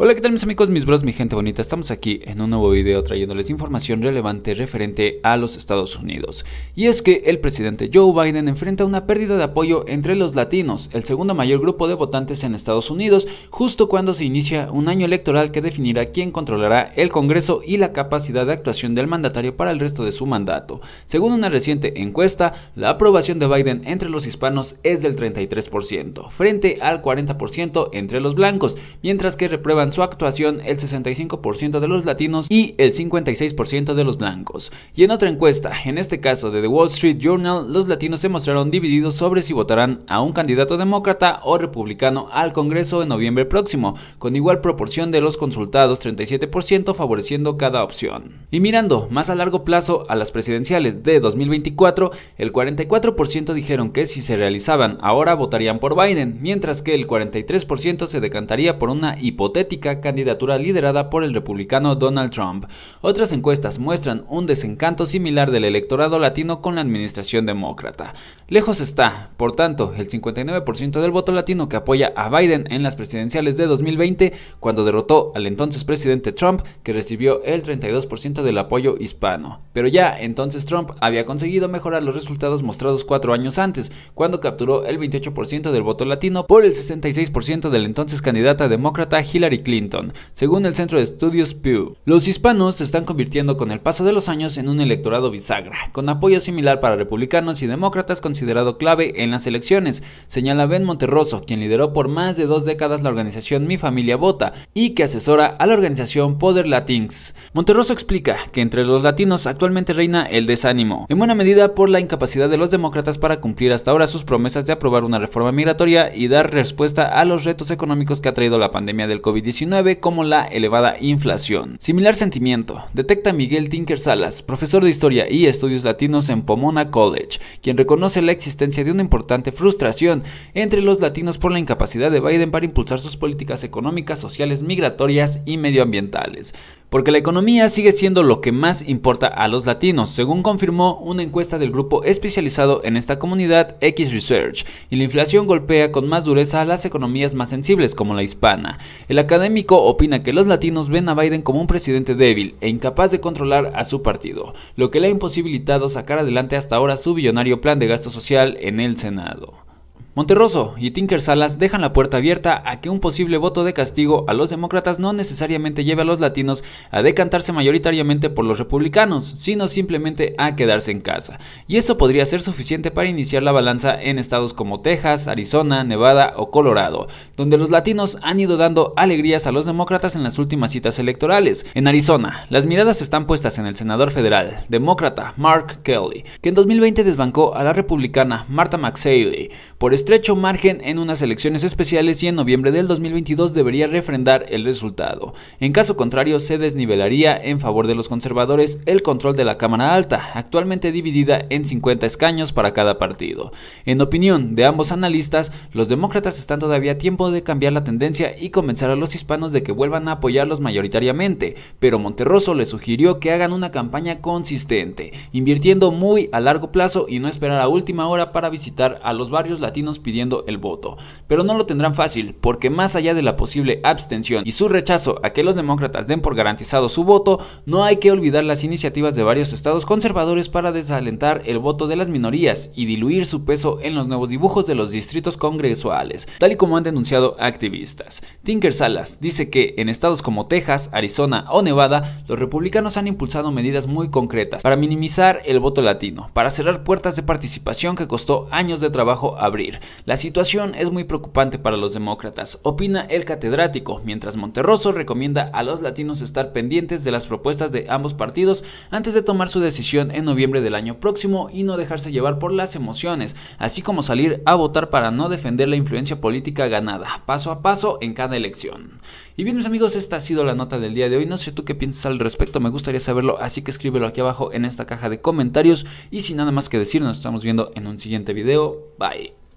Hola, ¿qué tal mis amigos, mis bros, mi gente bonita? Estamos aquí en un nuevo video trayéndoles información relevante referente a los Estados Unidos. Y es que el presidente Joe Biden enfrenta una pérdida de apoyo entre los latinos, el segundo mayor grupo de votantes en Estados Unidos, justo cuando se inicia un año electoral que definirá quién controlará el Congreso y la capacidad de actuación del mandatario para el resto de su mandato. Según una reciente encuesta, la aprobación de Biden entre los hispanos es del 33%, frente al 40% entre los blancos, mientras que reprueban su actuación el 65% de los latinos y el 56% de los blancos. Y en otra encuesta, en este caso de The Wall Street Journal, los latinos se mostraron divididos sobre si votarán a un candidato demócrata o republicano al Congreso en noviembre próximo, con igual proporción de los consultados 37% favoreciendo cada opción. Y mirando más a largo plazo a las presidenciales de 2024, el 44% dijeron que si se realizaban ahora votarían por Biden, mientras que el 43% se decantaría por una hipotética candidatura liderada por el republicano Donald Trump. Otras encuestas muestran un desencanto similar del electorado latino con la administración demócrata. Lejos está, por tanto, el 59% del voto latino que apoya a Biden en las presidenciales de 2020, cuando derrotó al entonces presidente Trump, que recibió el 32% del apoyo hispano. Pero ya entonces Trump había conseguido mejorar los resultados mostrados cuatro años antes, cuando capturó el 28% del voto latino por el 66% del entonces candidata demócrata Hillary Clinton. Clinton, según el centro de estudios Pew. Los hispanos se están convirtiendo con el paso de los años en un electorado bisagra, con apoyo similar para republicanos y demócratas considerado clave en las elecciones, señala Ben Monterroso, quien lideró por más de dos décadas la organización Mi Familia Vota y que asesora a la organización Poder Latins. Monterroso explica que entre los latinos actualmente reina el desánimo, en buena medida por la incapacidad de los demócratas para cumplir hasta ahora sus promesas de aprobar una reforma migratoria y dar respuesta a los retos económicos que ha traído la pandemia del COVID-19 como la elevada inflación. Similar sentimiento detecta Miguel Tinker Salas, profesor de Historia y Estudios Latinos en Pomona College, quien reconoce la existencia de una importante frustración entre los latinos por la incapacidad de Biden para impulsar sus políticas económicas, sociales, migratorias y medioambientales porque la economía sigue siendo lo que más importa a los latinos, según confirmó una encuesta del grupo especializado en esta comunidad X Research, y la inflación golpea con más dureza a las economías más sensibles como la hispana. El académico opina que los latinos ven a Biden como un presidente débil e incapaz de controlar a su partido, lo que le ha imposibilitado sacar adelante hasta ahora su billonario plan de gasto social en el Senado. Monterroso y Tinker Salas dejan la puerta abierta a que un posible voto de castigo a los demócratas no necesariamente lleve a los latinos a decantarse mayoritariamente por los republicanos, sino simplemente a quedarse en casa. Y eso podría ser suficiente para iniciar la balanza en estados como Texas, Arizona, Nevada o Colorado, donde los latinos han ido dando alegrías a los demócratas en las últimas citas electorales. En Arizona, las miradas están puestas en el senador federal, demócrata Mark Kelly, que en 2020 desbancó a la republicana Martha McSally por estrecho margen en unas elecciones especiales y en noviembre del 2022 debería refrendar el resultado. En caso contrario, se desnivelaría en favor de los conservadores el control de la Cámara Alta, actualmente dividida en 50 escaños para cada partido. En opinión de ambos analistas, los demócratas están todavía a tiempo de cambiar la tendencia y convencer a los hispanos de que vuelvan a apoyarlos mayoritariamente, pero Monterroso le sugirió que hagan una campaña consistente, invirtiendo muy a largo plazo y no esperar a última hora para visitar a los barrios latinos pidiendo el voto. Pero no lo tendrán fácil, porque más allá de la posible abstención y su rechazo a que los demócratas den por garantizado su voto, no hay que olvidar las iniciativas de varios estados conservadores para desalentar el voto de las minorías y diluir su peso en los nuevos dibujos de los distritos congresuales, tal y como han denunciado activistas. Tinker Salas dice que en estados como Texas, Arizona o Nevada, los republicanos han impulsado medidas muy concretas para minimizar el voto latino, para cerrar puertas de participación que costó años de trabajo abrir la situación es muy preocupante para los demócratas, opina el catedrático, mientras Monterroso recomienda a los latinos estar pendientes de las propuestas de ambos partidos antes de tomar su decisión en noviembre del año próximo y no dejarse llevar por las emociones, así como salir a votar para no defender la influencia política ganada, paso a paso en cada elección. Y bien mis amigos, esta ha sido la nota del día de hoy, no sé tú qué piensas al respecto, me gustaría saberlo, así que escríbelo aquí abajo en esta caja de comentarios y sin nada más que decir, nos estamos viendo en un siguiente video, bye.